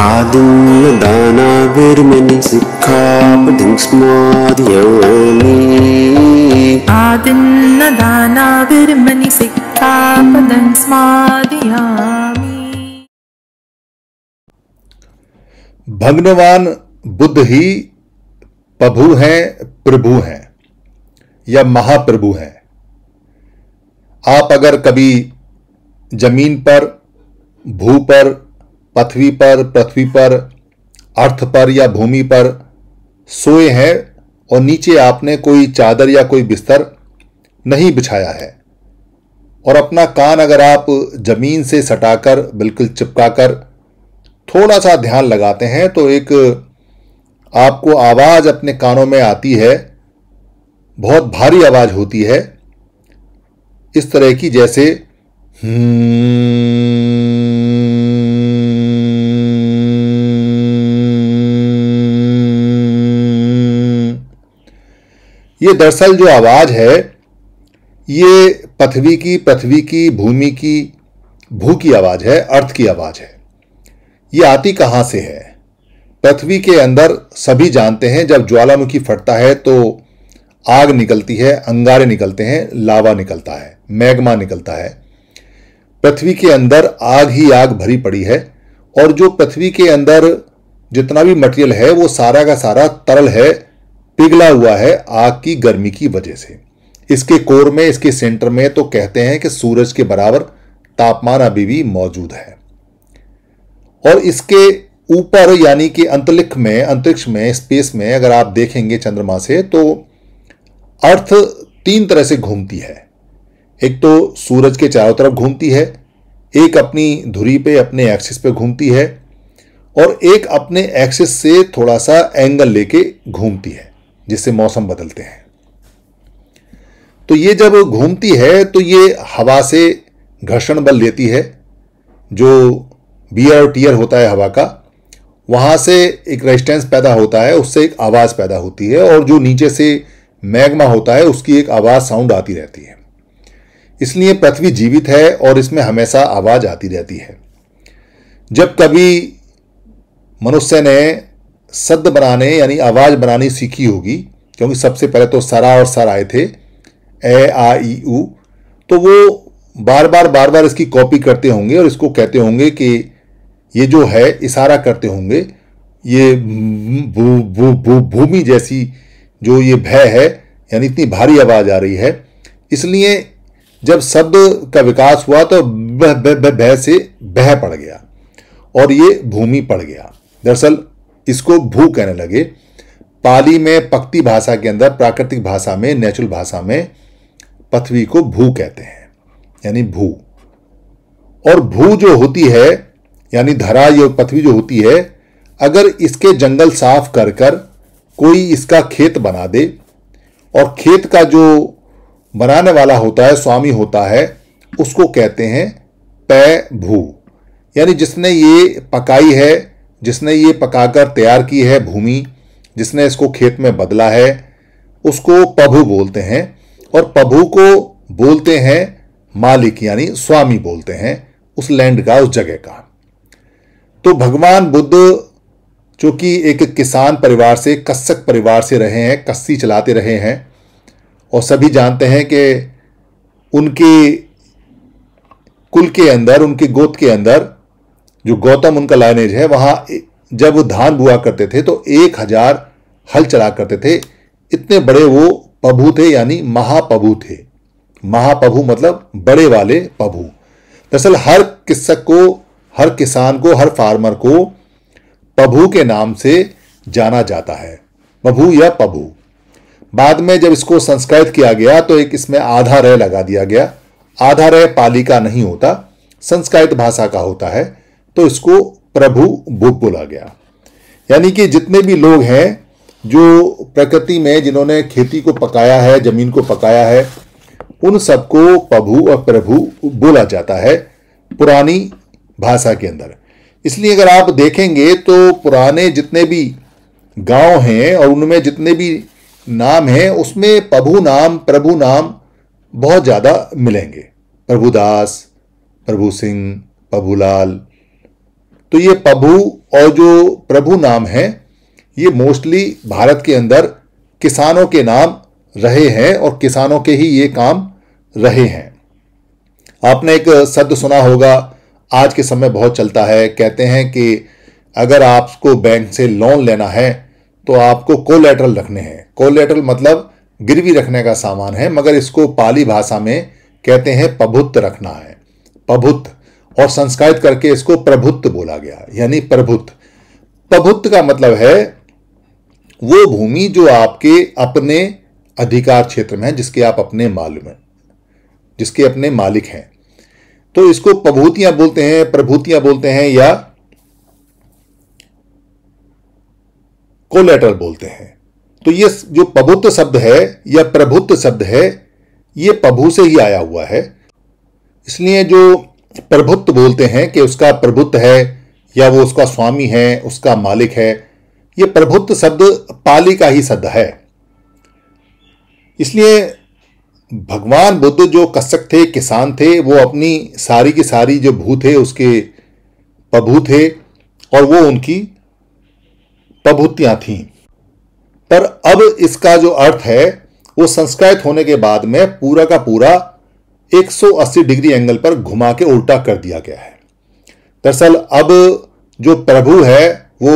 आदिन्दानाभिर्मनि सिक्खापदिङ्स्मादियौमि आदिन्नदानाभिर्मनि सिक्खापदं भगवान बुद्ध ही प्रभु हैं प्रभु हैं या महाप्रभु हैं आप अगर कभी जमीन पर भू पर पृथ्वी पर पृथ्वी पर अर्थ पर या भूमि पर सोए हैं और नीचे आपने कोई चादर या कोई बिस्तर नहीं बिछाया है और अपना कान अगर आप जमीन से सटाकर बिल्कुल चिपकाकर थोड़ा सा ध्यान लगाते हैं तो एक आपको आवाज़ अपने कानों में आती है बहुत भारी आवाज़ होती है इस तरह की जैसे हम्म ये दरअसल जो आवाज़ है ये पृथ्वी की पृथ्वी की भूमि की भू की आवाज़ है अर्थ की आवाज़ है ये आती कहाँ से है पृथ्वी के अंदर सभी जानते हैं जब ज्वालामुखी फटता है तो आग निकलती है अंगारे निकलते हैं लावा निकलता है मैग्मा निकलता है पृथ्वी के अंदर आग ही आग भरी पड़ी है और जो पृथ्वी के अंदर जितना भी मटेरियल है वो सारा का सारा तरल है पिघला हुआ है आग की गर्मी की वजह से इसके कोर में इसके सेंटर में तो कहते हैं कि सूरज के बराबर तापमान अभी भी मौजूद है और इसके ऊपर यानी कि अंतरिक्ष में अंतरिक्ष में स्पेस में अगर आप देखेंगे चंद्रमा से तो अर्थ तीन तरह से घूमती है एक तो सूरज के चारों तरफ घूमती है एक अपनी धुरी पे अपने एक्सिस पे घूमती है और एक अपने एक्सिस से थोड़ा सा एंगल लेके घूमती है जिससे मौसम बदलते हैं तो ये जब घूमती है तो ये हवा से घर्षण बल लेती है जो बियर और टीयर होता है हवा का वहाँ से एक रेजिस्टेंस पैदा होता है उससे एक आवाज़ पैदा होती है और जो नीचे से मैग्मा होता है उसकी एक आवाज़ साउंड आती रहती है इसलिए पृथ्वी जीवित है और इसमें हमेशा आवाज़ आती रहती है जब कभी मनुष्य ने शब्द बनाने यानी आवाज़ बनानी सीखी होगी क्योंकि सबसे पहले तो सरा और सर आए थे ए आ ई ऊ तो वो बार बार बार बार इसकी कॉपी करते होंगे और इसको कहते होंगे कि ये जो है इशारा करते होंगे ये भूमि भू, भू, जैसी जो ये भय है यानी इतनी भारी आवाज़ आ रही है इसलिए जब शब्द का विकास हुआ तो भय से भय पड़ गया और ये भूमि पड़ गया दरअसल इसको भू कहने लगे पाली में पक्ति भाषा के अंदर प्राकृतिक भाषा में नेचुरल भाषा में पृथ्वी को भू कहते हैं यानी भू और भू जो होती है यानी धरा या पृथ्वी जो होती है अगर इसके जंगल साफ कर कर कोई इसका खेत बना दे और खेत का जो बनाने वाला होता है स्वामी होता है उसको कहते हैं पै भू यानी जिसने ये पकाई है जिसने ये पकाकर तैयार की है भूमि जिसने इसको खेत में बदला है उसको प्रभु बोलते हैं और प्रभु को बोलते हैं मालिक यानी स्वामी बोलते हैं उस लैंड का उस जगह का तो भगवान बुद्ध जो कि एक किसान परिवार से कस्सक परिवार से रहे हैं कस्सी चलाते रहे हैं और सभी जानते हैं कि उनके कुल के अंदर उनके गोद के अंदर जो गौतम उनका लाइनेज है वहां जब वो धान बुआ करते थे तो एक हजार हल चला करते थे इतने बड़े वो प्रभु थे यानी महाप्रभु थे महाप्रभु मतलब बड़े वाले प्रभु दरअसल हर किस्सक को हर किसान को हर फार्मर को प्रभु के नाम से जाना जाता है प्रभु या प्रभु बाद में जब इसको संस्कृत किया गया तो एक इसमें आधा रह लगा दिया गया आधा रह पाली का नहीं होता संस्कृत भाषा का होता है तो इसको प्रभु भूप बोला गया यानी कि जितने भी लोग हैं जो प्रकृति में जिन्होंने खेती को पकाया है जमीन को पकाया है उन सबको प्रभु और प्रभु बोला जाता है पुरानी भाषा के अंदर इसलिए अगर आप देखेंगे तो पुराने जितने भी गांव हैं और उनमें जितने भी नाम हैं उसमें प्रभु नाम प्रभु नाम बहुत ज़्यादा मिलेंगे प्रभुदास प्रभु सिंह प्रभुलाल तो ये प्रभु और जो प्रभु नाम है ये मोस्टली भारत के अंदर किसानों के नाम रहे हैं और किसानों के ही ये काम रहे हैं आपने एक शब्द सुना होगा आज के समय बहुत चलता है कहते हैं कि अगर आपको बैंक से लोन लेना है तो आपको कोलेटरल रखने हैं कोलेटरल मतलब गिरवी रखने का सामान है मगर इसको पाली भाषा में कहते हैं प्रभुत्व रखना है प्रभुत्व और संस्कृत करके इसको प्रभुत्व बोला गया यानी प्रभुत्व प्रभुत्व का मतलब है वो भूमि जो आपके अपने अधिकार क्षेत्र में है जिसके आप अपने मालूम हैं जिसके अपने मालिक हैं तो इसको प्रभूतियां बोलते हैं प्रभूतियां बोलते हैं या कोलेटर बोलते हैं तो ये जो प्रभुत्व शब्द है या प्रभुत्व शब्द है ये प्रभु से ही आया हुआ है इसलिए जो प्रभुत्व बोलते हैं कि उसका प्रभुत्व है या वो उसका स्वामी है उसका मालिक है ये प्रभुत्व शब्द पाली का ही शब्द है इसलिए भगवान बुद्ध जो कश्यप थे किसान थे वो अपनी सारी की सारी जो भू थे उसके प्रभु थे और वो उनकी प्रभुतियां थीं पर अब इसका जो अर्थ है वो संस्कृत होने के बाद में पूरा का पूरा 180 डिग्री एंगल पर घुमा के उल्टा कर दिया गया है दरअसल अब जो प्रभु है वो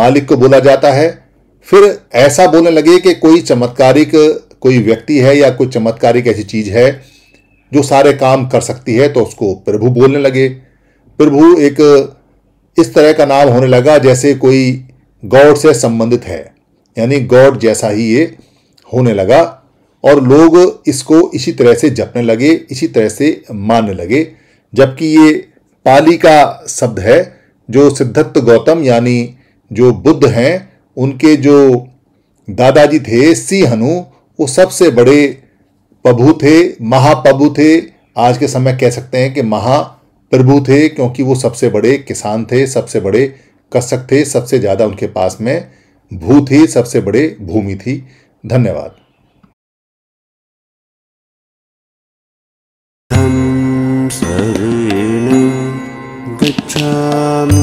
मालिक को बोला जाता है फिर ऐसा बोलने लगे कि कोई चमत्कारिक कोई व्यक्ति है या कोई चमत्कारिक ऐसी चीज़ है जो सारे काम कर सकती है तो उसको प्रभु बोलने लगे प्रभु एक इस तरह का नाम होने लगा जैसे कोई गॉड से संबंधित है यानी गॉड जैसा ही ये होने लगा और लोग इसको इसी तरह से जपने लगे इसी तरह से मानने लगे जबकि ये पाली का शब्द है जो सिद्धत्त गौतम यानी जो बुद्ध हैं उनके जो दादाजी थे हनु वो सबसे बड़े प्रभु थे महाप्रभु थे आज के समय कह सकते हैं कि महाप्रभु थे क्योंकि वो सबसे बड़े किसान थे सबसे बड़े कृषक थे सबसे ज़्यादा उनके पास में भू थी सबसे बड़े भूमि थी धन्यवाद सरेण गच्छामि